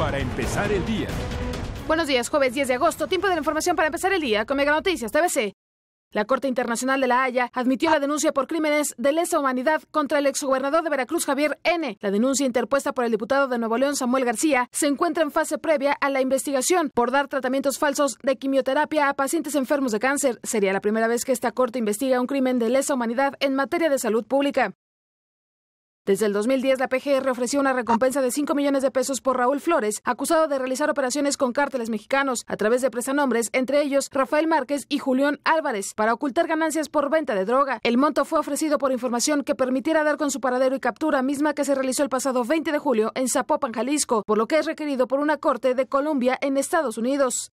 para empezar el día. Buenos días, jueves 10 de agosto, tiempo de la información para empezar el día con Mega Noticias TVc La Corte Internacional de la Haya admitió la denuncia por crímenes de lesa humanidad contra el exgobernador de Veracruz Javier N. La denuncia interpuesta por el diputado de Nuevo León Samuel García se encuentra en fase previa a la investigación por dar tratamientos falsos de quimioterapia a pacientes enfermos de cáncer. Sería la primera vez que esta Corte investiga un crimen de lesa humanidad en materia de salud pública. Desde el 2010, la PGR ofreció una recompensa de 5 millones de pesos por Raúl Flores, acusado de realizar operaciones con cárteles mexicanos a través de presanombres, entre ellos Rafael Márquez y Julián Álvarez, para ocultar ganancias por venta de droga. El monto fue ofrecido por información que permitiera dar con su paradero y captura, misma que se realizó el pasado 20 de julio en Zapopan, Jalisco, por lo que es requerido por una corte de Colombia en Estados Unidos.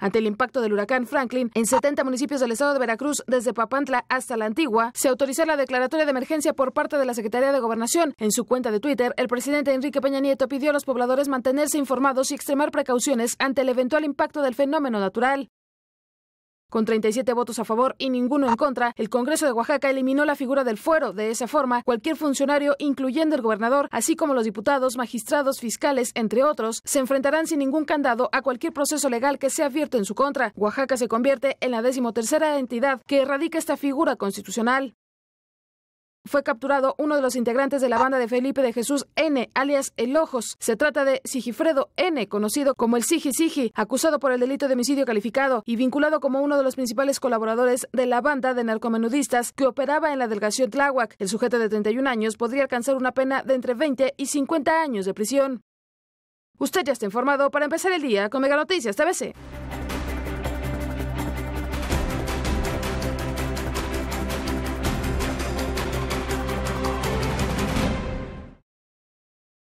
Ante el impacto del huracán Franklin, en 70 municipios del estado de Veracruz, desde Papantla hasta la Antigua, se autorizó la declaratoria de emergencia por parte de la Secretaría de Gobernación. En su cuenta de Twitter, el presidente Enrique Peña Nieto pidió a los pobladores mantenerse informados y extremar precauciones ante el eventual impacto del fenómeno natural. Con 37 votos a favor y ninguno en contra, el Congreso de Oaxaca eliminó la figura del fuero. De esa forma, cualquier funcionario, incluyendo el gobernador, así como los diputados, magistrados, fiscales, entre otros, se enfrentarán sin ningún candado a cualquier proceso legal que sea abierto en su contra. Oaxaca se convierte en la decimotercera entidad que erradica esta figura constitucional fue capturado uno de los integrantes de la banda de Felipe de Jesús N, alias El Ojos. Se trata de Sigifredo N, conocido como el Sigi Sigi, acusado por el delito de homicidio calificado y vinculado como uno de los principales colaboradores de la banda de narcomenudistas que operaba en la delegación Tláhuac. El sujeto de 31 años podría alcanzar una pena de entre 20 y 50 años de prisión. Usted ya está informado para empezar el día con Mega Noticias TVC.